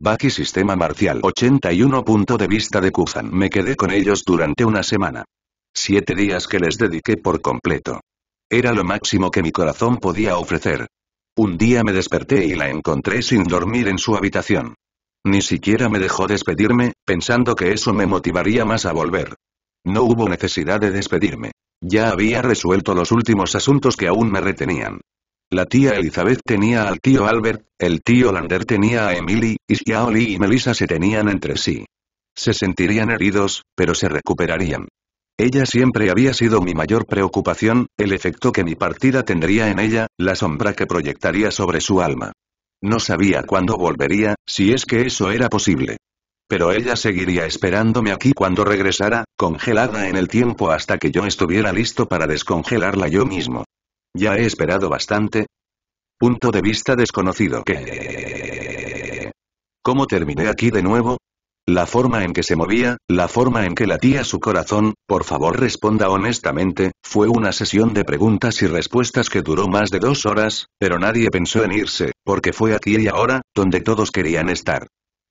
Baki Sistema Marcial 81. Punto de vista de Kuzan. Me quedé con ellos durante una semana. Siete días que les dediqué por completo. Era lo máximo que mi corazón podía ofrecer. Un día me desperté y la encontré sin dormir en su habitación. Ni siquiera me dejó despedirme, pensando que eso me motivaría más a volver. No hubo necesidad de despedirme. Ya había resuelto los últimos asuntos que aún me retenían. La tía Elizabeth tenía al tío Albert, el tío Lander tenía a Emily, y Xiaoli y Melissa se tenían entre sí. Se sentirían heridos, pero se recuperarían. Ella siempre había sido mi mayor preocupación, el efecto que mi partida tendría en ella, la sombra que proyectaría sobre su alma. No sabía cuándo volvería, si es que eso era posible. Pero ella seguiría esperándome aquí cuando regresara, congelada en el tiempo hasta que yo estuviera listo para descongelarla yo mismo. Ya he esperado bastante. Punto de vista desconocido que... ¿Cómo terminé aquí de nuevo? La forma en que se movía, la forma en que latía su corazón, por favor responda honestamente, fue una sesión de preguntas y respuestas que duró más de dos horas, pero nadie pensó en irse, porque fue aquí y ahora, donde todos querían estar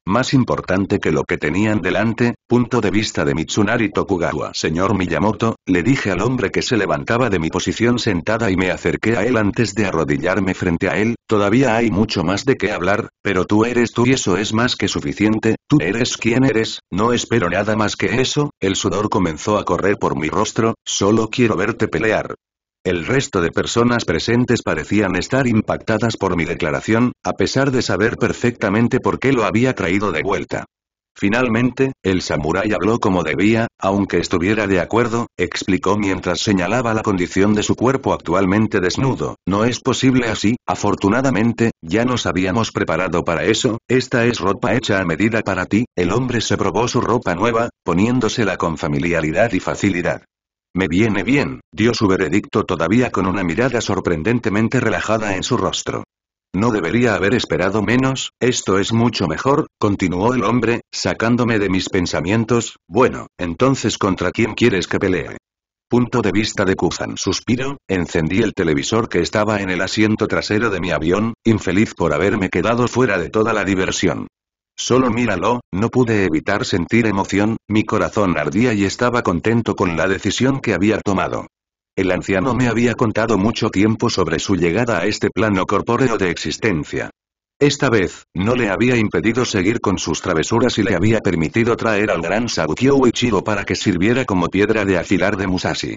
más importante que lo que tenían delante, punto de vista de Mitsunari Tokugawa. Señor Miyamoto, le dije al hombre que se levantaba de mi posición sentada y me acerqué a él antes de arrodillarme frente a él, todavía hay mucho más de qué hablar, pero tú eres tú y eso es más que suficiente, tú eres quien eres, no espero nada más que eso, el sudor comenzó a correr por mi rostro, solo quiero verte pelear. El resto de personas presentes parecían estar impactadas por mi declaración, a pesar de saber perfectamente por qué lo había traído de vuelta. Finalmente, el samurái habló como debía, aunque estuviera de acuerdo, explicó mientras señalaba la condición de su cuerpo actualmente desnudo, no es posible así, afortunadamente, ya nos habíamos preparado para eso, esta es ropa hecha a medida para ti, el hombre se probó su ropa nueva, poniéndosela con familiaridad y facilidad. Me viene bien, dio su veredicto todavía con una mirada sorprendentemente relajada en su rostro. No debería haber esperado menos, esto es mucho mejor, continuó el hombre, sacándome de mis pensamientos, bueno, entonces ¿contra quién quieres que pelee? Punto de vista de Kuzan. Suspiro, encendí el televisor que estaba en el asiento trasero de mi avión, infeliz por haberme quedado fuera de toda la diversión. Solo míralo, no pude evitar sentir emoción, mi corazón ardía y estaba contento con la decisión que había tomado. El anciano me había contado mucho tiempo sobre su llegada a este plano corpóreo de existencia. Esta vez, no le había impedido seguir con sus travesuras y le había permitido traer al gran Sabukyo Uichiro para que sirviera como piedra de afilar de Musashi.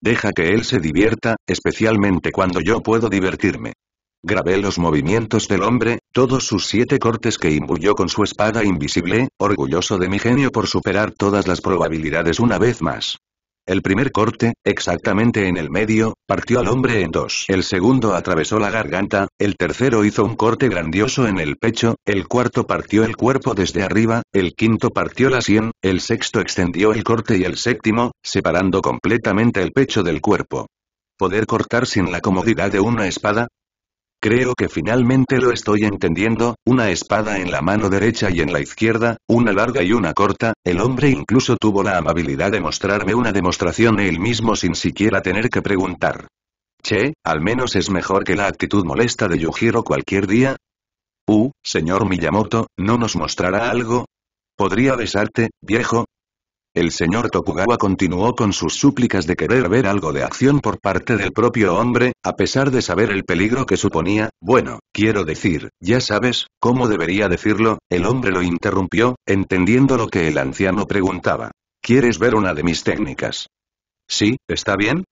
Deja que él se divierta, especialmente cuando yo puedo divertirme. Grabé los movimientos del hombre, todos sus siete cortes que imbuyó con su espada invisible, orgulloso de mi genio por superar todas las probabilidades una vez más. El primer corte, exactamente en el medio, partió al hombre en dos. El segundo atravesó la garganta, el tercero hizo un corte grandioso en el pecho, el cuarto partió el cuerpo desde arriba, el quinto partió la sien, el sexto extendió el corte y el séptimo, separando completamente el pecho del cuerpo. Poder cortar sin la comodidad de una espada, Creo que finalmente lo estoy entendiendo, una espada en la mano derecha y en la izquierda, una larga y una corta, el hombre incluso tuvo la amabilidad de mostrarme una demostración él mismo sin siquiera tener que preguntar. Che, al menos es mejor que la actitud molesta de Yujiro cualquier día. Uh, señor Miyamoto, ¿no nos mostrará algo? Podría besarte, viejo, el señor Tokugawa continuó con sus súplicas de querer ver algo de acción por parte del propio hombre, a pesar de saber el peligro que suponía, bueno, quiero decir, ya sabes, ¿cómo debería decirlo? El hombre lo interrumpió, entendiendo lo que el anciano preguntaba. ¿Quieres ver una de mis técnicas? Sí, está bien,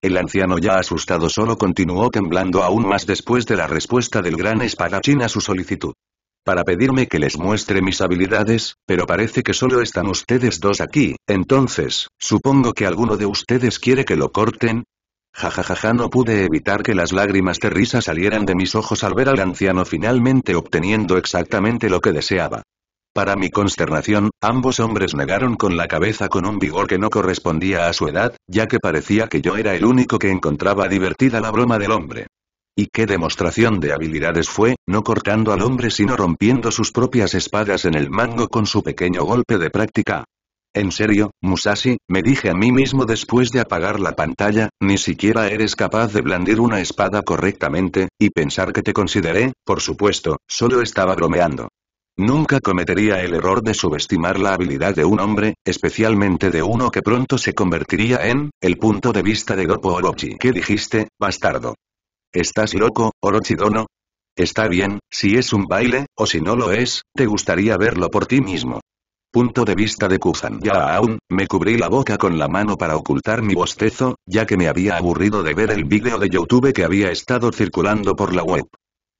el anciano ya asustado solo continuó temblando aún más después de la respuesta del gran espadachín a su solicitud para pedirme que les muestre mis habilidades, pero parece que solo están ustedes dos aquí, entonces, supongo que alguno de ustedes quiere que lo corten, Jajajaja no pude evitar que las lágrimas de risa salieran de mis ojos al ver al anciano finalmente obteniendo exactamente lo que deseaba. Para mi consternación, ambos hombres negaron con la cabeza con un vigor que no correspondía a su edad, ya que parecía que yo era el único que encontraba divertida la broma del hombre. Y qué demostración de habilidades fue, no cortando al hombre sino rompiendo sus propias espadas en el mango con su pequeño golpe de práctica. En serio, Musashi, me dije a mí mismo después de apagar la pantalla, ni siquiera eres capaz de blandir una espada correctamente, y pensar que te consideré, por supuesto, solo estaba bromeando. Nunca cometería el error de subestimar la habilidad de un hombre, especialmente de uno que pronto se convertiría en, el punto de vista de Gopo Orochi. ¿Qué dijiste, bastardo? ¿Estás loco, Orochidono? Está bien, si es un baile, o si no lo es, te gustaría verlo por ti mismo. Punto de vista de Kuzan Ya aún, me cubrí la boca con la mano para ocultar mi bostezo, ya que me había aburrido de ver el vídeo de YouTube que había estado circulando por la web.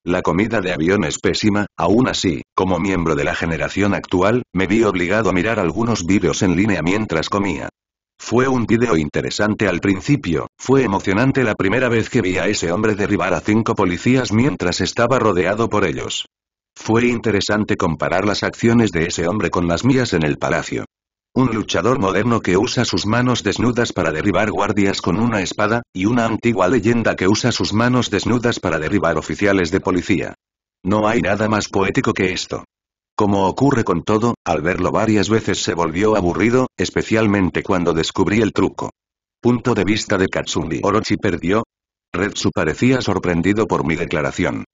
La comida de avión es pésima, aún así, como miembro de la generación actual, me vi obligado a mirar algunos vídeos en línea mientras comía. Fue un video interesante al principio, fue emocionante la primera vez que vi a ese hombre derribar a cinco policías mientras estaba rodeado por ellos. Fue interesante comparar las acciones de ese hombre con las mías en el palacio. Un luchador moderno que usa sus manos desnudas para derribar guardias con una espada, y una antigua leyenda que usa sus manos desnudas para derribar oficiales de policía. No hay nada más poético que esto. Como ocurre con todo, al verlo varias veces se volvió aburrido, especialmente cuando descubrí el truco. Punto de vista de Katsumi Orochi perdió. Retsu parecía sorprendido por mi declaración.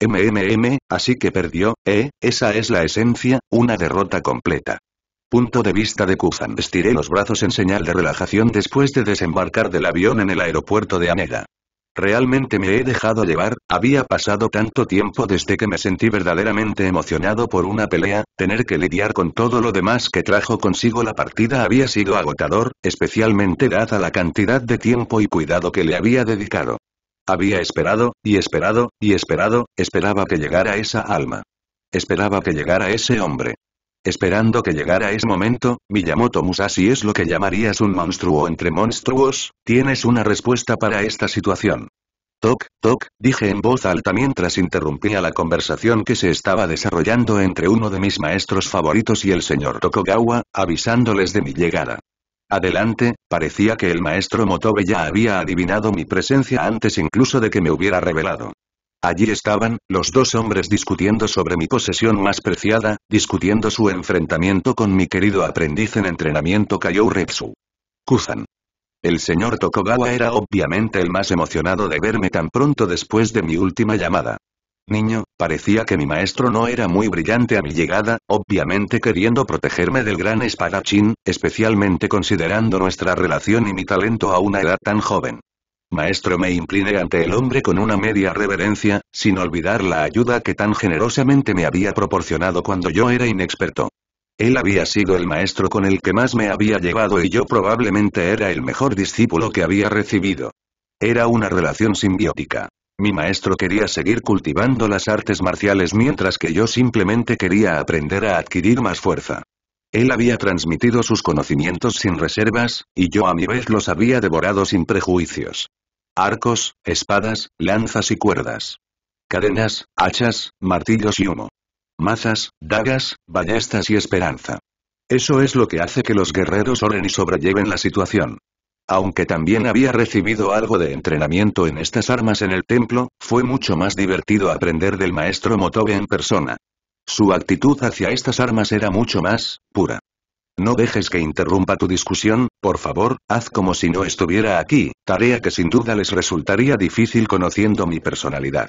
MMM, así que perdió, eh, esa es la esencia, una derrota completa. Punto de vista de Kuzan. Estiré los brazos en señal de relajación después de desembarcar del avión en el aeropuerto de Aneda. Realmente me he dejado llevar, había pasado tanto tiempo desde que me sentí verdaderamente emocionado por una pelea, tener que lidiar con todo lo demás que trajo consigo la partida había sido agotador, especialmente dada la cantidad de tiempo y cuidado que le había dedicado. Había esperado, y esperado, y esperado, esperaba que llegara esa alma. Esperaba que llegara ese hombre. Esperando que llegara ese momento, Miyamoto Musashi es lo que llamarías un monstruo entre monstruos, tienes una respuesta para esta situación. Toc, toc, dije en voz alta mientras interrumpía la conversación que se estaba desarrollando entre uno de mis maestros favoritos y el señor Tokugawa, avisándoles de mi llegada. Adelante, parecía que el maestro Motobe ya había adivinado mi presencia antes incluso de que me hubiera revelado. Allí estaban, los dos hombres discutiendo sobre mi posesión más preciada, discutiendo su enfrentamiento con mi querido aprendiz en entrenamiento Kayou Repsu. Kuzan. El señor Tokugawa era obviamente el más emocionado de verme tan pronto después de mi última llamada. Niño, parecía que mi maestro no era muy brillante a mi llegada, obviamente queriendo protegerme del gran espadachín, especialmente considerando nuestra relación y mi talento a una edad tan joven. Maestro me incliné ante el hombre con una media reverencia, sin olvidar la ayuda que tan generosamente me había proporcionado cuando yo era inexperto. Él había sido el maestro con el que más me había llevado y yo probablemente era el mejor discípulo que había recibido. Era una relación simbiótica. Mi maestro quería seguir cultivando las artes marciales mientras que yo simplemente quería aprender a adquirir más fuerza. Él había transmitido sus conocimientos sin reservas, y yo a mi vez los había devorado sin prejuicios. Arcos, espadas, lanzas y cuerdas. Cadenas, hachas, martillos y humo. Mazas, dagas, ballestas y esperanza. Eso es lo que hace que los guerreros oren y sobrelleven la situación. Aunque también había recibido algo de entrenamiento en estas armas en el templo, fue mucho más divertido aprender del maestro Motobe en persona. Su actitud hacia estas armas era mucho más, pura. No dejes que interrumpa tu discusión, por favor, haz como si no estuviera aquí, tarea que sin duda les resultaría difícil conociendo mi personalidad.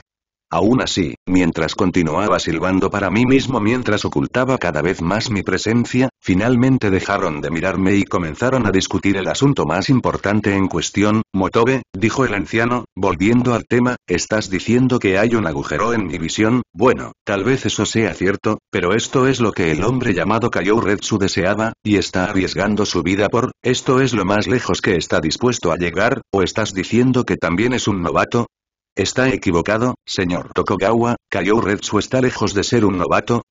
Aún así, mientras continuaba silbando para mí mismo mientras ocultaba cada vez más mi presencia, finalmente dejaron de mirarme y comenzaron a discutir el asunto más importante en cuestión, Motobe, dijo el anciano, volviendo al tema, estás diciendo que hay un agujero en mi visión, bueno, tal vez eso sea cierto, pero esto es lo que el hombre llamado red su deseaba, y está arriesgando su vida por, esto es lo más lejos que está dispuesto a llegar, o estás diciendo que también es un novato, Está equivocado, señor Tokugawa, Retsu está lejos de ser un novato.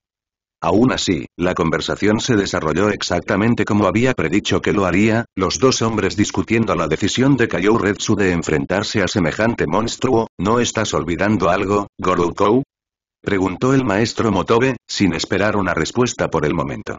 Aún así, la conversación se desarrolló exactamente como había predicho que lo haría, los dos hombres discutiendo la decisión de Retsu de enfrentarse a semejante monstruo, ¿no estás olvidando algo, Goroukou? Preguntó el maestro Motobe, sin esperar una respuesta por el momento.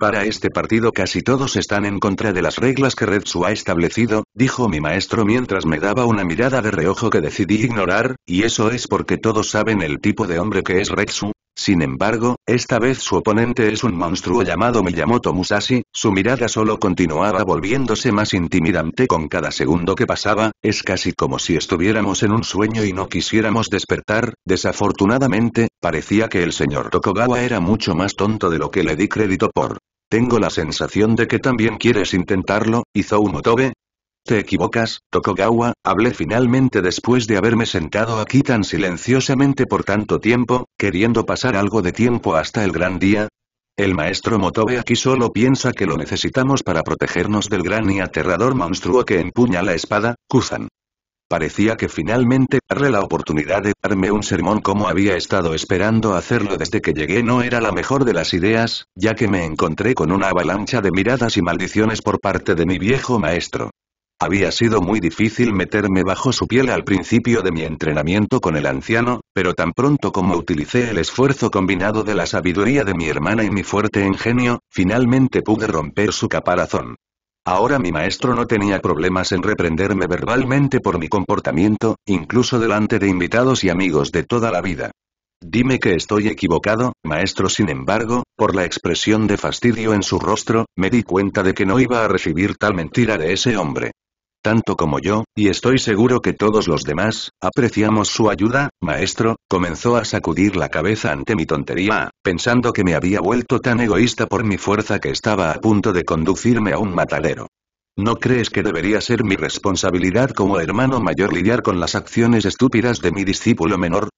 Para este partido casi todos están en contra de las reglas que Retsu ha establecido, dijo mi maestro mientras me daba una mirada de reojo que decidí ignorar, y eso es porque todos saben el tipo de hombre que es Retsu. Sin embargo, esta vez su oponente es un monstruo llamado Miyamoto Musashi, su mirada solo continuaba volviéndose más intimidante con cada segundo que pasaba, es casi como si estuviéramos en un sueño y no quisiéramos despertar, desafortunadamente, parecía que el señor Tokugawa era mucho más tonto de lo que le di crédito por. Tengo la sensación de que también quieres intentarlo, hizo Motobe. Te equivocas, Tokugawa, hablé finalmente después de haberme sentado aquí tan silenciosamente por tanto tiempo, queriendo pasar algo de tiempo hasta el gran día. El maestro Motobe aquí solo piensa que lo necesitamos para protegernos del gran y aterrador monstruo que empuña la espada, Kuzan. Parecía que finalmente darle la oportunidad de darme un sermón como había estado esperando hacerlo desde que llegué no era la mejor de las ideas, ya que me encontré con una avalancha de miradas y maldiciones por parte de mi viejo maestro. Había sido muy difícil meterme bajo su piel al principio de mi entrenamiento con el anciano, pero tan pronto como utilicé el esfuerzo combinado de la sabiduría de mi hermana y mi fuerte ingenio, finalmente pude romper su caparazón. Ahora mi maestro no tenía problemas en reprenderme verbalmente por mi comportamiento, incluso delante de invitados y amigos de toda la vida. Dime que estoy equivocado, maestro. Sin embargo, por la expresión de fastidio en su rostro, me di cuenta de que no iba a recibir tal mentira de ese hombre tanto como yo, y estoy seguro que todos los demás, apreciamos su ayuda, maestro, comenzó a sacudir la cabeza ante mi tontería, pensando que me había vuelto tan egoísta por mi fuerza que estaba a punto de conducirme a un matadero. ¿No crees que debería ser mi responsabilidad como hermano mayor lidiar con las acciones estúpidas de mi discípulo menor?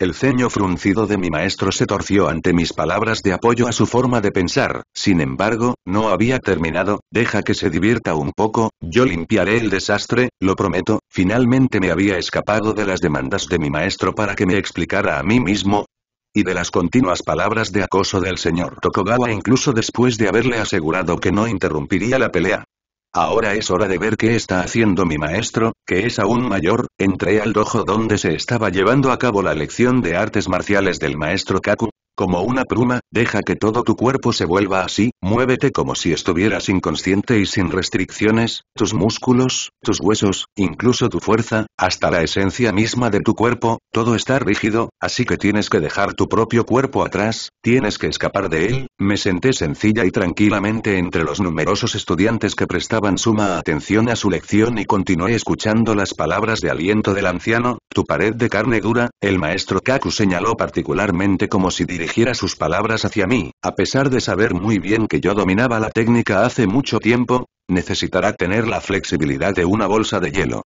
El ceño fruncido de mi maestro se torció ante mis palabras de apoyo a su forma de pensar, sin embargo, no había terminado, deja que se divierta un poco, yo limpiaré el desastre, lo prometo, finalmente me había escapado de las demandas de mi maestro para que me explicara a mí mismo, y de las continuas palabras de acoso del señor Tokugawa incluso después de haberle asegurado que no interrumpiría la pelea. Ahora es hora de ver qué está haciendo mi maestro, que es aún mayor, entré al dojo donde se estaba llevando a cabo la lección de artes marciales del maestro Kaku, como una pluma, deja que todo tu cuerpo se vuelva así, muévete como si estuvieras inconsciente y sin restricciones, tus músculos, tus huesos, incluso tu fuerza, hasta la esencia misma de tu cuerpo, todo está rígido, así que tienes que dejar tu propio cuerpo atrás, tienes que escapar de él, me senté sencilla y tranquilamente entre los numerosos estudiantes que prestaban suma atención a su lección y continué escuchando las palabras de aliento del anciano, tu pared de carne dura, el maestro Kaku señaló particularmente como si dirigiera sus palabras hacia mí, a pesar de saber muy bien que yo dominaba la técnica hace mucho tiempo, necesitará tener la flexibilidad de una bolsa de hielo.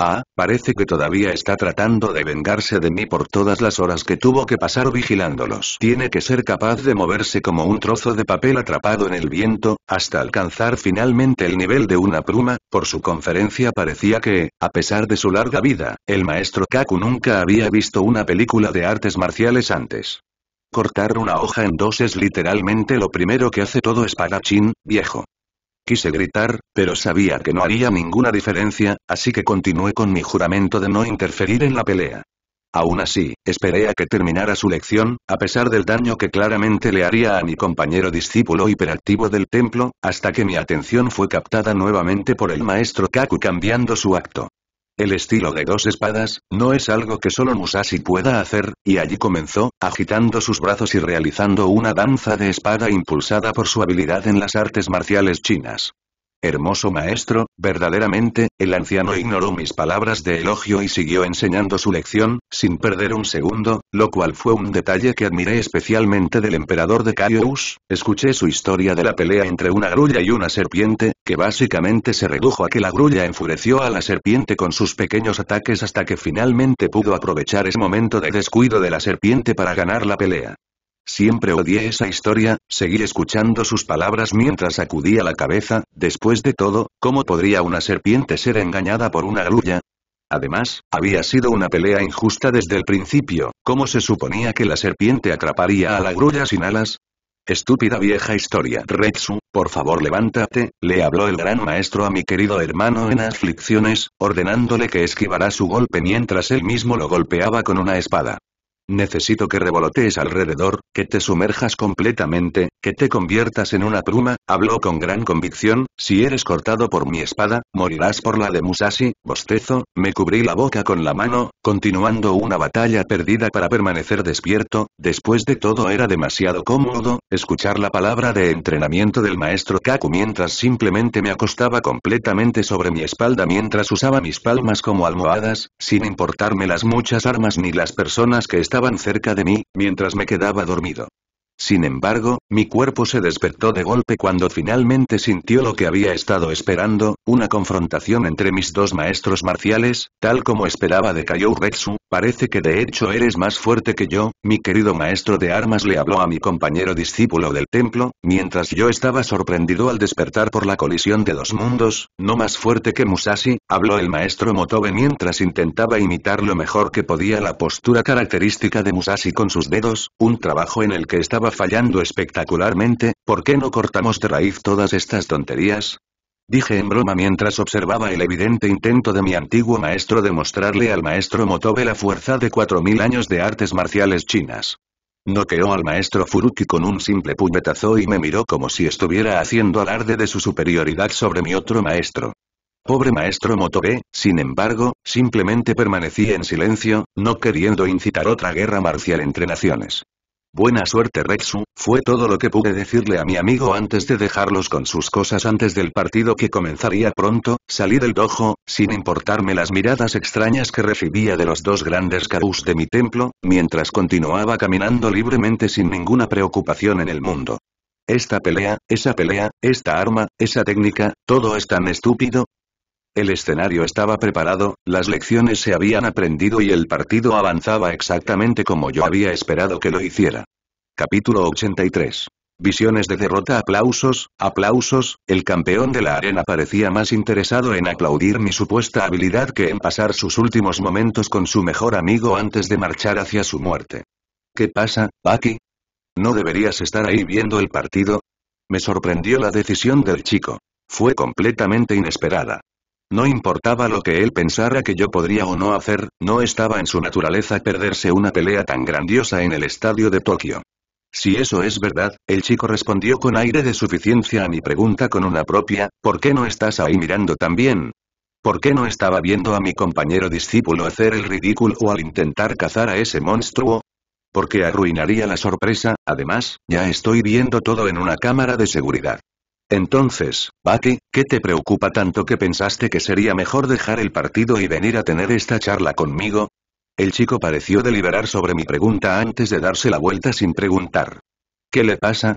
Ah, parece que todavía está tratando de vengarse de mí por todas las horas que tuvo que pasar vigilándolos. Tiene que ser capaz de moverse como un trozo de papel atrapado en el viento, hasta alcanzar finalmente el nivel de una pluma, por su conferencia parecía que, a pesar de su larga vida, el maestro Kaku nunca había visto una película de artes marciales antes. Cortar una hoja en dos es literalmente lo primero que hace todo espadachín, viejo. Quise gritar, pero sabía que no haría ninguna diferencia, así que continué con mi juramento de no interferir en la pelea. Aún así, esperé a que terminara su lección, a pesar del daño que claramente le haría a mi compañero discípulo hiperactivo del templo, hasta que mi atención fue captada nuevamente por el maestro Kaku cambiando su acto. El estilo de dos espadas, no es algo que solo Musashi pueda hacer, y allí comenzó, agitando sus brazos y realizando una danza de espada impulsada por su habilidad en las artes marciales chinas. Hermoso maestro, verdaderamente, el anciano ignoró mis palabras de elogio y siguió enseñando su lección, sin perder un segundo, lo cual fue un detalle que admiré especialmente del emperador de Caius, escuché su historia de la pelea entre una grulla y una serpiente, que básicamente se redujo a que la grulla enfureció a la serpiente con sus pequeños ataques hasta que finalmente pudo aprovechar ese momento de descuido de la serpiente para ganar la pelea. Siempre odié esa historia, seguí escuchando sus palabras mientras sacudía la cabeza, después de todo, ¿cómo podría una serpiente ser engañada por una grulla? Además, había sido una pelea injusta desde el principio, ¿cómo se suponía que la serpiente atraparía a la grulla sin alas? Estúpida vieja historia. Retsu, por favor levántate, le habló el gran maestro a mi querido hermano en aflicciones, ordenándole que esquivara su golpe mientras él mismo lo golpeaba con una espada. Necesito que revolotees alrededor, que te sumerjas completamente, que te conviertas en una pluma, habló con gran convicción, si eres cortado por mi espada, morirás por la de Musashi, bostezo, me cubrí la boca con la mano, continuando una batalla perdida para permanecer despierto, después de todo era demasiado cómodo, escuchar la palabra de entrenamiento del maestro Kaku mientras simplemente me acostaba completamente sobre mi espalda mientras usaba mis palmas como almohadas, sin importarme las muchas armas ni las personas que estaban estaban cerca de mí, mientras me quedaba dormido. Sin embargo, mi cuerpo se despertó de golpe cuando finalmente sintió lo que había estado esperando, una confrontación entre mis dos maestros marciales, tal como esperaba de Kayou Retsu, parece que de hecho eres más fuerte que yo, mi querido maestro de armas le habló a mi compañero discípulo del templo, mientras yo estaba sorprendido al despertar por la colisión de dos mundos, no más fuerte que Musashi, habló el maestro Motobe mientras intentaba imitar lo mejor que podía la postura característica de Musashi con sus dedos, un trabajo en el que estaba fallando espectacularmente, ¿por qué no cortamos de raíz todas estas tonterías? Dije en broma mientras observaba el evidente intento de mi antiguo maestro de mostrarle al maestro Motobe la fuerza de 4.000 años de artes marciales chinas. Noqueó al maestro Furuki con un simple puñetazo y me miró como si estuviera haciendo alarde de su superioridad sobre mi otro maestro. Pobre maestro Motobe, sin embargo, simplemente permanecí en silencio, no queriendo incitar otra guerra marcial entre naciones. Buena suerte Rexu, fue todo lo que pude decirle a mi amigo antes de dejarlos con sus cosas antes del partido que comenzaría pronto, salí del dojo, sin importarme las miradas extrañas que recibía de los dos grandes kabus de mi templo, mientras continuaba caminando libremente sin ninguna preocupación en el mundo. Esta pelea, esa pelea, esta arma, esa técnica, todo es tan estúpido, el escenario estaba preparado, las lecciones se habían aprendido y el partido avanzaba exactamente como yo había esperado que lo hiciera. Capítulo 83. Visiones de derrota aplausos, aplausos, el campeón de la arena parecía más interesado en aplaudir mi supuesta habilidad que en pasar sus últimos momentos con su mejor amigo antes de marchar hacia su muerte. ¿Qué pasa, Bucky? ¿No deberías estar ahí viendo el partido? Me sorprendió la decisión del chico. Fue completamente inesperada. No importaba lo que él pensara que yo podría o no hacer, no estaba en su naturaleza perderse una pelea tan grandiosa en el estadio de Tokio. Si eso es verdad, el chico respondió con aire de suficiencia a mi pregunta con una propia, ¿por qué no estás ahí mirando también? ¿Por qué no estaba viendo a mi compañero discípulo hacer el ridículo o al intentar cazar a ese monstruo? Porque arruinaría la sorpresa, además, ya estoy viendo todo en una cámara de seguridad. Entonces, Bucky, ¿qué te preocupa tanto que pensaste que sería mejor dejar el partido y venir a tener esta charla conmigo? El chico pareció deliberar sobre mi pregunta antes de darse la vuelta sin preguntar. ¿Qué le pasa?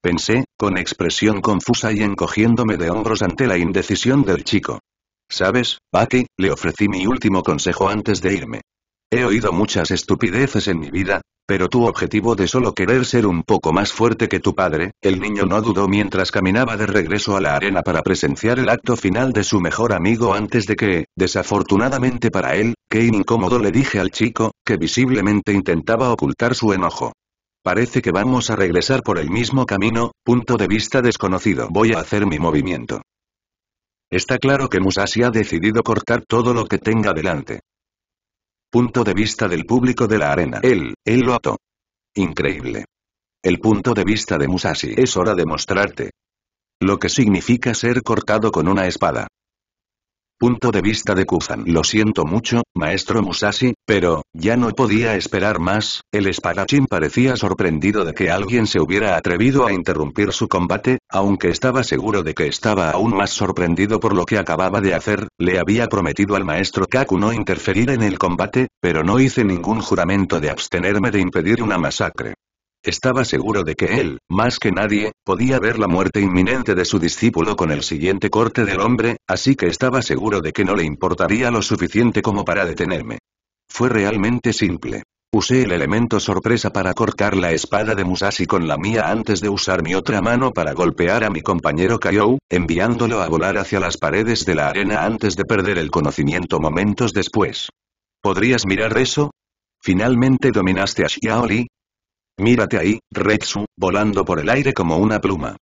Pensé, con expresión confusa y encogiéndome de hombros ante la indecisión del chico. Sabes, Bucky, le ofrecí mi último consejo antes de irme. He oído muchas estupideces en mi vida, pero tu objetivo de solo querer ser un poco más fuerte que tu padre, el niño no dudó mientras caminaba de regreso a la arena para presenciar el acto final de su mejor amigo antes de que, desafortunadamente para él, que incómodo le dije al chico, que visiblemente intentaba ocultar su enojo. Parece que vamos a regresar por el mismo camino, punto de vista desconocido. Voy a hacer mi movimiento. Está claro que Musashi ha decidido cortar todo lo que tenga delante. Punto de vista del público de la arena. Él, él lo ató. Increíble. El punto de vista de Musashi. Es hora de mostrarte. Lo que significa ser cortado con una espada. Punto de vista de Kuzan. Lo siento mucho, maestro Musashi, pero, ya no podía esperar más, el espadachín parecía sorprendido de que alguien se hubiera atrevido a interrumpir su combate, aunque estaba seguro de que estaba aún más sorprendido por lo que acababa de hacer, le había prometido al maestro Kaku no interferir en el combate, pero no hice ningún juramento de abstenerme de impedir una masacre. Estaba seguro de que él, más que nadie, podía ver la muerte inminente de su discípulo con el siguiente corte del hombre, así que estaba seguro de que no le importaría lo suficiente como para detenerme. Fue realmente simple. Usé el elemento sorpresa para cortar la espada de Musashi con la mía antes de usar mi otra mano para golpear a mi compañero Kaiou, enviándolo a volar hacia las paredes de la arena antes de perder el conocimiento momentos después. ¿Podrías mirar eso? Finalmente dominaste a Xiaoli, Mírate ahí, Retsu, volando por el aire como una pluma.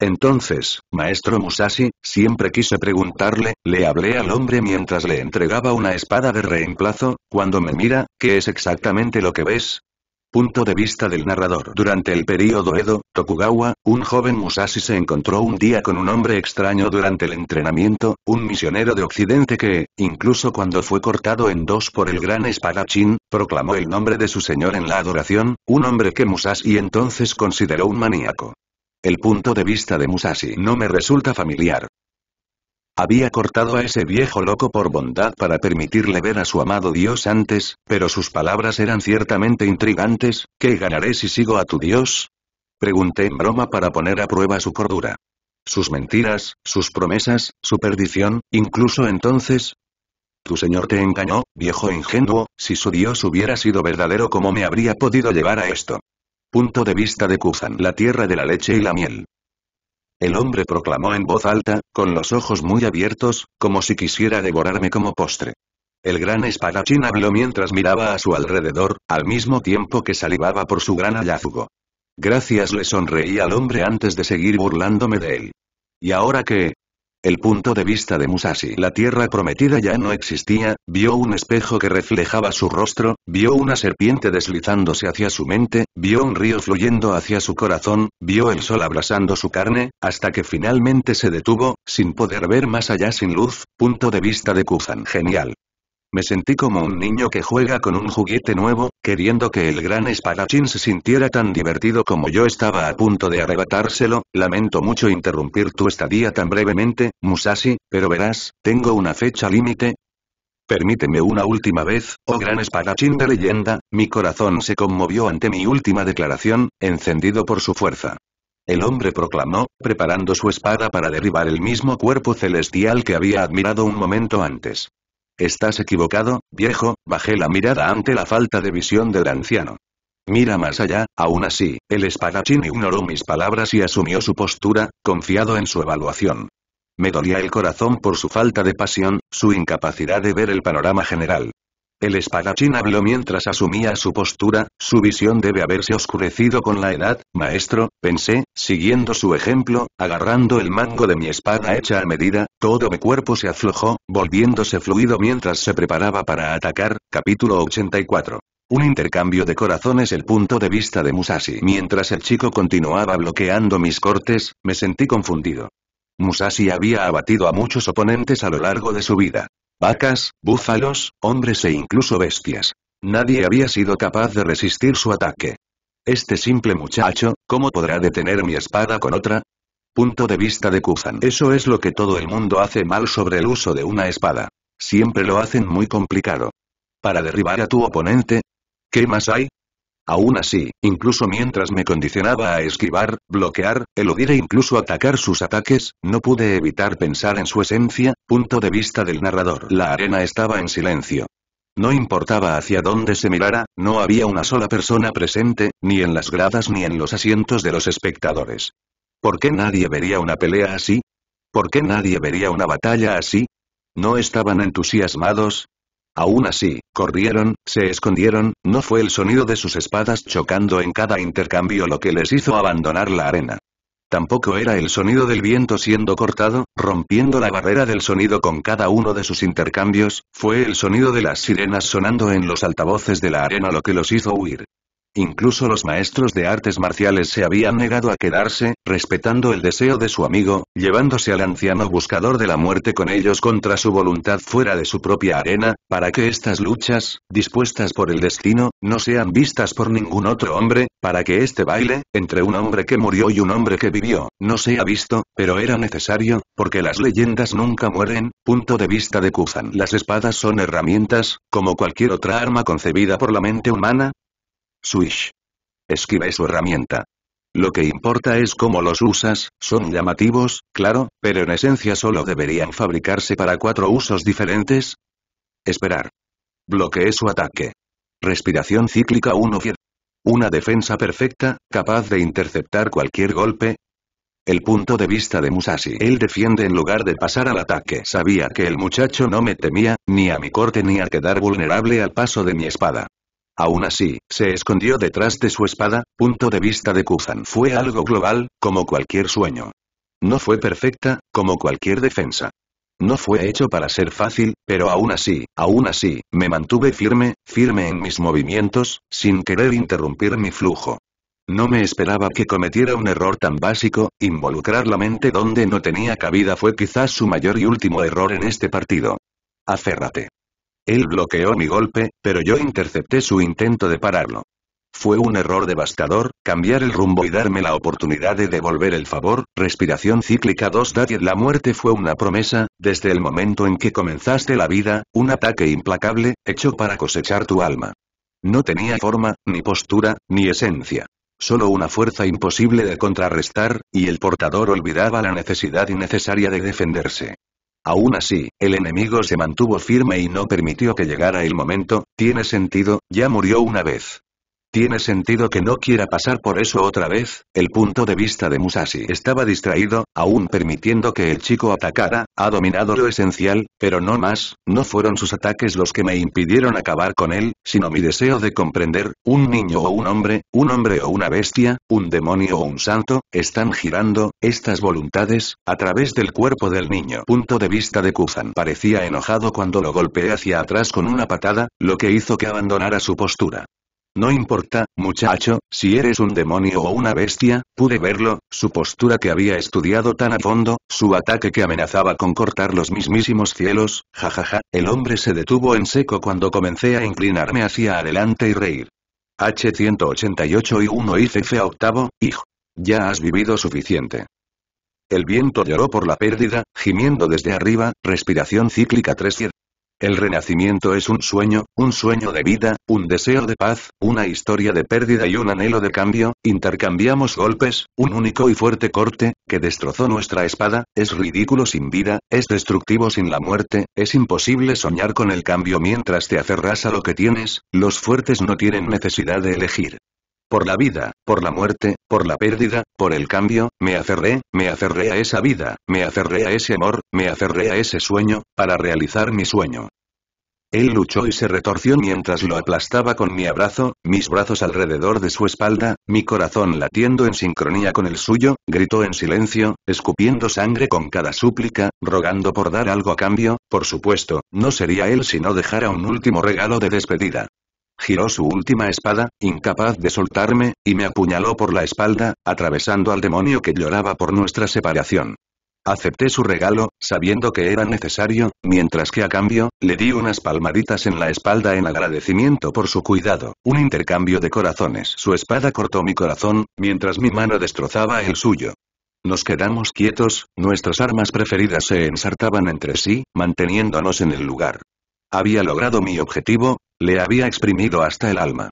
Entonces, maestro Musashi, siempre quise preguntarle, le hablé al hombre mientras le entregaba una espada de reemplazo, cuando me mira, ¿qué es exactamente lo que ves? Punto de vista del narrador. Durante el período Edo, Tokugawa, un joven Musashi se encontró un día con un hombre extraño durante el entrenamiento, un misionero de Occidente que, incluso cuando fue cortado en dos por el gran espadachín, proclamó el nombre de su señor en la adoración, un hombre que Musashi entonces consideró un maníaco. El punto de vista de Musashi no me resulta familiar. Había cortado a ese viejo loco por bondad para permitirle ver a su amado Dios antes, pero sus palabras eran ciertamente intrigantes, ¿qué ganaré si sigo a tu Dios? Pregunté en broma para poner a prueba su cordura. Sus mentiras, sus promesas, su perdición, incluso entonces... Tu señor te engañó, viejo ingenuo, si su Dios hubiera sido verdadero ¿cómo me habría podido llevar a esto? Punto de vista de Kuzan, la tierra de la leche y la miel el hombre proclamó en voz alta, con los ojos muy abiertos, como si quisiera devorarme como postre. El gran espadachín habló mientras miraba a su alrededor, al mismo tiempo que salivaba por su gran hallazgo. Gracias le sonreí al hombre antes de seguir burlándome de él. Y ahora que, el punto de vista de Musashi. La tierra prometida ya no existía, vio un espejo que reflejaba su rostro, vio una serpiente deslizándose hacia su mente, vio un río fluyendo hacia su corazón, vio el sol abrasando su carne, hasta que finalmente se detuvo, sin poder ver más allá sin luz, punto de vista de Kuzan. Genial. Me sentí como un niño que juega con un juguete nuevo, queriendo que el gran espadachín se sintiera tan divertido como yo estaba a punto de arrebatárselo, lamento mucho interrumpir tu estadía tan brevemente, Musashi, pero verás, tengo una fecha límite, Permíteme una última vez, oh gran espadachín de leyenda, mi corazón se conmovió ante mi última declaración, encendido por su fuerza. El hombre proclamó, preparando su espada para derribar el mismo cuerpo celestial que había admirado un momento antes. Estás equivocado, viejo, bajé la mirada ante la falta de visión del anciano. Mira más allá, aún así, el espadachín ignoró mis palabras y asumió su postura, confiado en su evaluación. Me dolía el corazón por su falta de pasión, su incapacidad de ver el panorama general. El espadachín habló mientras asumía su postura, su visión debe haberse oscurecido con la edad, maestro, pensé, siguiendo su ejemplo, agarrando el mango de mi espada hecha a medida, todo mi cuerpo se aflojó, volviéndose fluido mientras se preparaba para atacar, capítulo 84. Un intercambio de corazones el punto de vista de Musashi. Mientras el chico continuaba bloqueando mis cortes, me sentí confundido. Musashi había abatido a muchos oponentes a lo largo de su vida vacas, búfalos, hombres e incluso bestias. Nadie había sido capaz de resistir su ataque. Este simple muchacho, ¿cómo podrá detener mi espada con otra? Punto de vista de Kuzan. Eso es lo que todo el mundo hace mal sobre el uso de una espada. Siempre lo hacen muy complicado. Para derribar a tu oponente. ¿Qué más hay? Aún así, incluso mientras me condicionaba a esquivar, bloquear, eludir e incluso atacar sus ataques, no pude evitar pensar en su esencia, punto de vista del narrador. La arena estaba en silencio. No importaba hacia dónde se mirara, no había una sola persona presente, ni en las gradas ni en los asientos de los espectadores. ¿Por qué nadie vería una pelea así? ¿Por qué nadie vería una batalla así? No estaban entusiasmados, Aún así, corrieron, se escondieron, no fue el sonido de sus espadas chocando en cada intercambio lo que les hizo abandonar la arena. Tampoco era el sonido del viento siendo cortado, rompiendo la barrera del sonido con cada uno de sus intercambios, fue el sonido de las sirenas sonando en los altavoces de la arena lo que los hizo huir. Incluso los maestros de artes marciales se habían negado a quedarse, respetando el deseo de su amigo, llevándose al anciano buscador de la muerte con ellos contra su voluntad fuera de su propia arena, para que estas luchas, dispuestas por el destino, no sean vistas por ningún otro hombre, para que este baile, entre un hombre que murió y un hombre que vivió, no sea visto, pero era necesario, porque las leyendas nunca mueren, punto de vista de Kuzan. Las espadas son herramientas, como cualquier otra arma concebida por la mente humana, Swish. Esquive su herramienta. Lo que importa es cómo los usas, son llamativos, claro, pero en esencia solo deberían fabricarse para cuatro usos diferentes. Esperar. Bloquee su ataque. Respiración cíclica 1 Una defensa perfecta, capaz de interceptar cualquier golpe, el punto de vista de Musashi. Él defiende en lugar de pasar al ataque. Sabía que el muchacho no me temía, ni a mi corte ni a quedar vulnerable al paso de mi espada. Aún así, se escondió detrás de su espada, punto de vista de Kuzan fue algo global, como cualquier sueño. No fue perfecta, como cualquier defensa. No fue hecho para ser fácil, pero aún así, aún así, me mantuve firme, firme en mis movimientos, sin querer interrumpir mi flujo. No me esperaba que cometiera un error tan básico, involucrar la mente donde no tenía cabida fue quizás su mayor y último error en este partido. Aférrate. Él bloqueó mi golpe, pero yo intercepté su intento de pararlo. Fue un error devastador, cambiar el rumbo y darme la oportunidad de devolver el favor, respiración cíclica 2 10 La muerte fue una promesa, desde el momento en que comenzaste la vida, un ataque implacable, hecho para cosechar tu alma. No tenía forma, ni postura, ni esencia. Solo una fuerza imposible de contrarrestar, y el portador olvidaba la necesidad innecesaria de defenderse. Aún así, el enemigo se mantuvo firme y no permitió que llegara el momento, tiene sentido, ya murió una vez. Tiene sentido que no quiera pasar por eso otra vez, el punto de vista de Musashi estaba distraído, aún permitiendo que el chico atacara, ha dominado lo esencial, pero no más, no fueron sus ataques los que me impidieron acabar con él, sino mi deseo de comprender, un niño o un hombre, un hombre o una bestia, un demonio o un santo, están girando, estas voluntades, a través del cuerpo del niño. Punto de vista de Kuzan parecía enojado cuando lo golpeé hacia atrás con una patada, lo que hizo que abandonara su postura. No importa, muchacho, si eres un demonio o una bestia, pude verlo, su postura que había estudiado tan a fondo, su ataque que amenazaba con cortar los mismísimos cielos, jajaja, el hombre se detuvo en seco cuando comencé a inclinarme hacia adelante y reír. H188 y 1 a octavo, hijo. Ya has vivido suficiente. El viento lloró por la pérdida, gimiendo desde arriba, respiración cíclica 3 el renacimiento es un sueño, un sueño de vida, un deseo de paz, una historia de pérdida y un anhelo de cambio, intercambiamos golpes, un único y fuerte corte, que destrozó nuestra espada, es ridículo sin vida, es destructivo sin la muerte, es imposible soñar con el cambio mientras te aferras a lo que tienes, los fuertes no tienen necesidad de elegir por la vida, por la muerte, por la pérdida, por el cambio, me aferré, me aferré a esa vida, me aferré a ese amor, me aferré a ese sueño, para realizar mi sueño. Él luchó y se retorció mientras lo aplastaba con mi abrazo, mis brazos alrededor de su espalda, mi corazón latiendo en sincronía con el suyo, gritó en silencio, escupiendo sangre con cada súplica, rogando por dar algo a cambio, por supuesto, no sería él si no dejara un último regalo de despedida giró su última espada, incapaz de soltarme, y me apuñaló por la espalda, atravesando al demonio que lloraba por nuestra separación. Acepté su regalo, sabiendo que era necesario, mientras que a cambio, le di unas palmaditas en la espalda en agradecimiento por su cuidado, un intercambio de corazones. Su espada cortó mi corazón, mientras mi mano destrozaba el suyo. Nos quedamos quietos, nuestras armas preferidas se ensartaban entre sí, manteniéndonos en el lugar. Había logrado mi objetivo, le había exprimido hasta el alma.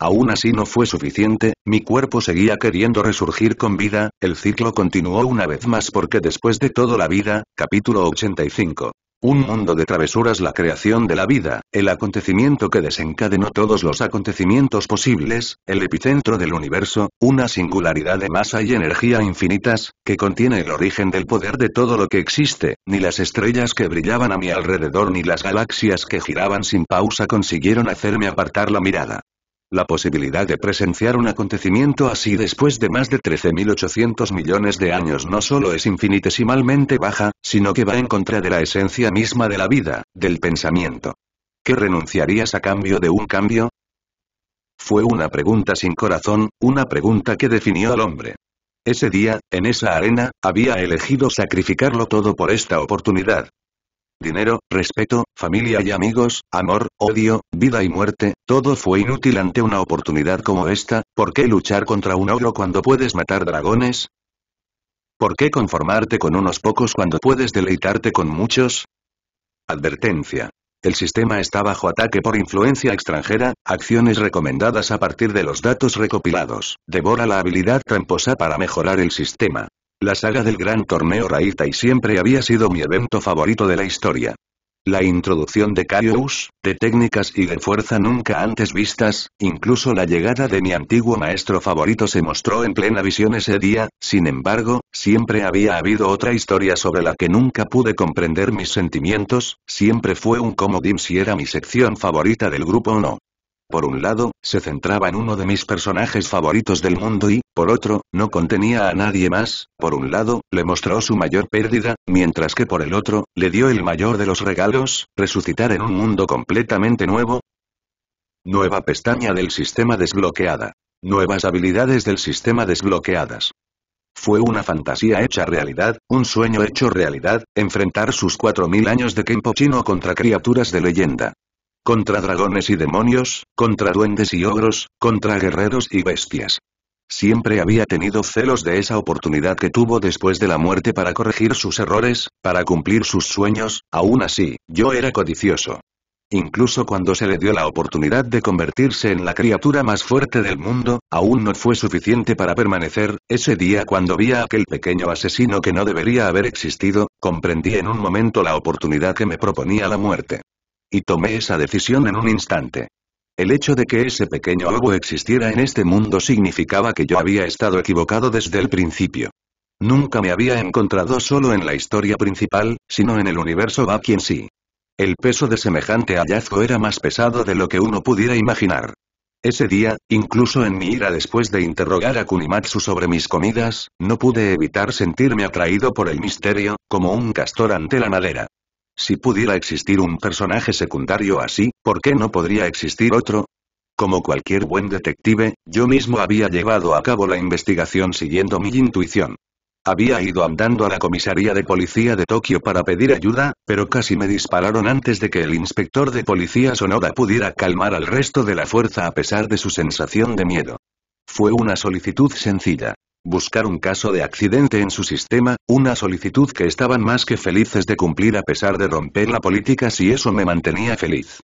Aún así no fue suficiente, mi cuerpo seguía queriendo resurgir con vida, el ciclo continuó una vez más porque después de todo la vida, capítulo 85. Un mundo de travesuras la creación de la vida, el acontecimiento que desencadenó todos los acontecimientos posibles, el epicentro del universo, una singularidad de masa y energía infinitas, que contiene el origen del poder de todo lo que existe, ni las estrellas que brillaban a mi alrededor ni las galaxias que giraban sin pausa consiguieron hacerme apartar la mirada. La posibilidad de presenciar un acontecimiento así después de más de 13.800 millones de años no solo es infinitesimalmente baja, sino que va en contra de la esencia misma de la vida, del pensamiento. ¿Qué renunciarías a cambio de un cambio? Fue una pregunta sin corazón, una pregunta que definió al hombre. Ese día, en esa arena, había elegido sacrificarlo todo por esta oportunidad, dinero, respeto, familia y amigos, amor, odio, vida y muerte, todo fue inútil ante una oportunidad como esta, ¿por qué luchar contra un ogro cuando puedes matar dragones? ¿Por qué conformarte con unos pocos cuando puedes deleitarte con muchos? Advertencia. El sistema está bajo ataque por influencia extranjera, acciones recomendadas a partir de los datos recopilados. Devora la habilidad tramposa para mejorar el sistema. La saga del Gran Torneo y siempre había sido mi evento favorito de la historia. La introducción de Kaios, de técnicas y de fuerza nunca antes vistas, incluso la llegada de mi antiguo maestro favorito se mostró en plena visión ese día, sin embargo, siempre había habido otra historia sobre la que nunca pude comprender mis sentimientos, siempre fue un comodín si era mi sección favorita del grupo o no. Por un lado, se centraba en uno de mis personajes favoritos del mundo y, por otro, no contenía a nadie más, por un lado, le mostró su mayor pérdida, mientras que por el otro, le dio el mayor de los regalos, resucitar en un mundo completamente nuevo. Nueva pestaña del sistema desbloqueada. Nuevas habilidades del sistema desbloqueadas. Fue una fantasía hecha realidad, un sueño hecho realidad, enfrentar sus 4.000 años de Kenpo chino contra criaturas de leyenda contra dragones y demonios, contra duendes y ogros, contra guerreros y bestias. Siempre había tenido celos de esa oportunidad que tuvo después de la muerte para corregir sus errores, para cumplir sus sueños, aún así, yo era codicioso. Incluso cuando se le dio la oportunidad de convertirse en la criatura más fuerte del mundo, aún no fue suficiente para permanecer, ese día cuando vi a aquel pequeño asesino que no debería haber existido, comprendí en un momento la oportunidad que me proponía la muerte. Y tomé esa decisión en un instante. El hecho de que ese pequeño lobo existiera en este mundo significaba que yo había estado equivocado desde el principio. Nunca me había encontrado solo en la historia principal, sino en el universo Baki en sí. El peso de semejante hallazgo era más pesado de lo que uno pudiera imaginar. Ese día, incluso en mi ira después de interrogar a Kunimatsu sobre mis comidas, no pude evitar sentirme atraído por el misterio, como un castor ante la madera. Si pudiera existir un personaje secundario así, ¿por qué no podría existir otro? Como cualquier buen detective, yo mismo había llevado a cabo la investigación siguiendo mi intuición. Había ido andando a la comisaría de policía de Tokio para pedir ayuda, pero casi me dispararon antes de que el inspector de policía Sonoda pudiera calmar al resto de la fuerza a pesar de su sensación de miedo. Fue una solicitud sencilla. Buscar un caso de accidente en su sistema, una solicitud que estaban más que felices de cumplir a pesar de romper la política si eso me mantenía feliz.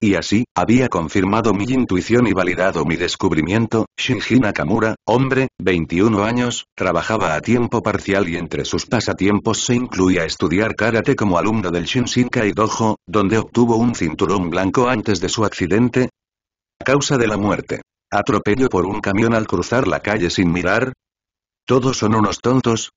Y así, había confirmado mi intuición y validado mi descubrimiento, Shinji Nakamura, hombre, 21 años, trabajaba a tiempo parcial y entre sus pasatiempos se incluía estudiar karate como alumno del Shinshin Dojo, donde obtuvo un cinturón blanco antes de su accidente. A causa de la muerte. Atropello por un camión al cruzar la calle sin mirar, ¿Todos son unos tontos?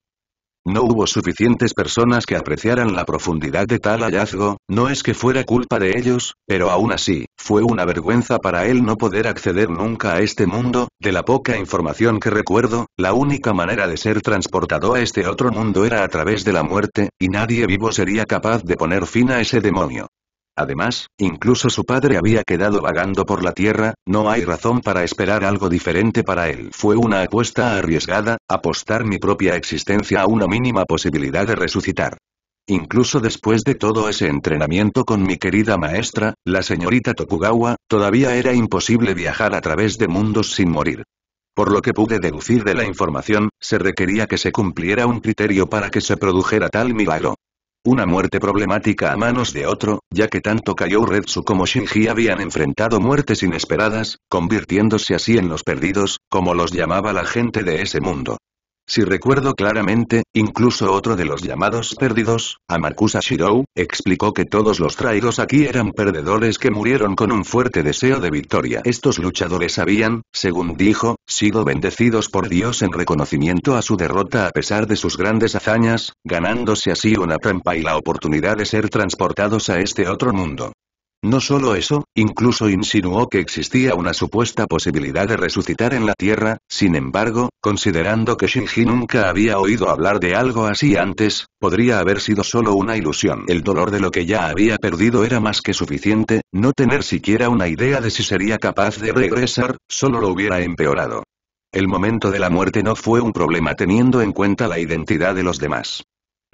No hubo suficientes personas que apreciaran la profundidad de tal hallazgo, no es que fuera culpa de ellos, pero aún así, fue una vergüenza para él no poder acceder nunca a este mundo, de la poca información que recuerdo, la única manera de ser transportado a este otro mundo era a través de la muerte, y nadie vivo sería capaz de poner fin a ese demonio. Además, incluso su padre había quedado vagando por la Tierra, no hay razón para esperar algo diferente para él. Fue una apuesta arriesgada, apostar mi propia existencia a una mínima posibilidad de resucitar. Incluso después de todo ese entrenamiento con mi querida maestra, la señorita Tokugawa, todavía era imposible viajar a través de mundos sin morir. Por lo que pude deducir de la información, se requería que se cumpliera un criterio para que se produjera tal milagro. Una muerte problemática a manos de otro, ya que tanto Kaiou Retsu como Shinji habían enfrentado muertes inesperadas, convirtiéndose así en los perdidos, como los llamaba la gente de ese mundo. Si recuerdo claramente, incluso otro de los llamados perdidos, Amakusa Shirou, explicó que todos los traídos aquí eran perdedores que murieron con un fuerte deseo de victoria. Estos luchadores habían, según dijo, sido bendecidos por Dios en reconocimiento a su derrota a pesar de sus grandes hazañas, ganándose así una trampa y la oportunidad de ser transportados a este otro mundo. No solo eso, incluso insinuó que existía una supuesta posibilidad de resucitar en la Tierra, sin embargo, considerando que Shinji nunca había oído hablar de algo así antes, podría haber sido solo una ilusión. El dolor de lo que ya había perdido era más que suficiente, no tener siquiera una idea de si sería capaz de regresar, solo lo hubiera empeorado. El momento de la muerte no fue un problema teniendo en cuenta la identidad de los demás.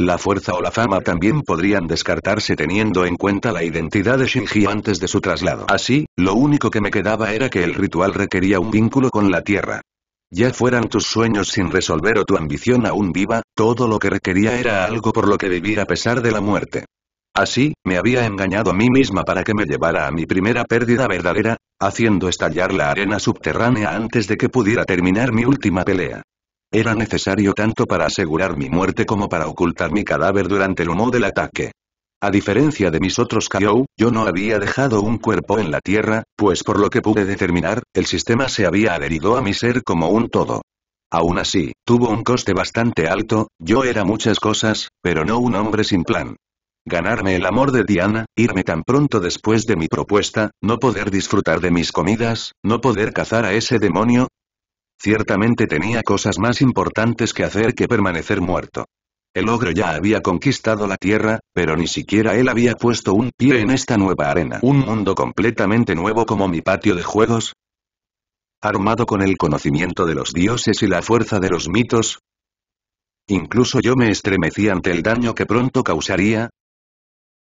La fuerza o la fama también podrían descartarse teniendo en cuenta la identidad de Shinji antes de su traslado. Así, lo único que me quedaba era que el ritual requería un vínculo con la Tierra. Ya fueran tus sueños sin resolver o tu ambición aún viva, todo lo que requería era algo por lo que vivir a pesar de la muerte. Así, me había engañado a mí misma para que me llevara a mi primera pérdida verdadera, haciendo estallar la arena subterránea antes de que pudiera terminar mi última pelea. Era necesario tanto para asegurar mi muerte como para ocultar mi cadáver durante el humo del ataque. A diferencia de mis otros Kaiou, yo no había dejado un cuerpo en la tierra, pues por lo que pude determinar, el sistema se había adherido a mi ser como un todo. Aún así, tuvo un coste bastante alto, yo era muchas cosas, pero no un hombre sin plan. Ganarme el amor de Diana, irme tan pronto después de mi propuesta, no poder disfrutar de mis comidas, no poder cazar a ese demonio, Ciertamente tenía cosas más importantes que hacer que permanecer muerto. El ogro ya había conquistado la tierra, pero ni siquiera él había puesto un pie en esta nueva arena. Un mundo completamente nuevo como mi patio de juegos. Armado con el conocimiento de los dioses y la fuerza de los mitos. Incluso yo me estremecí ante el daño que pronto causaría,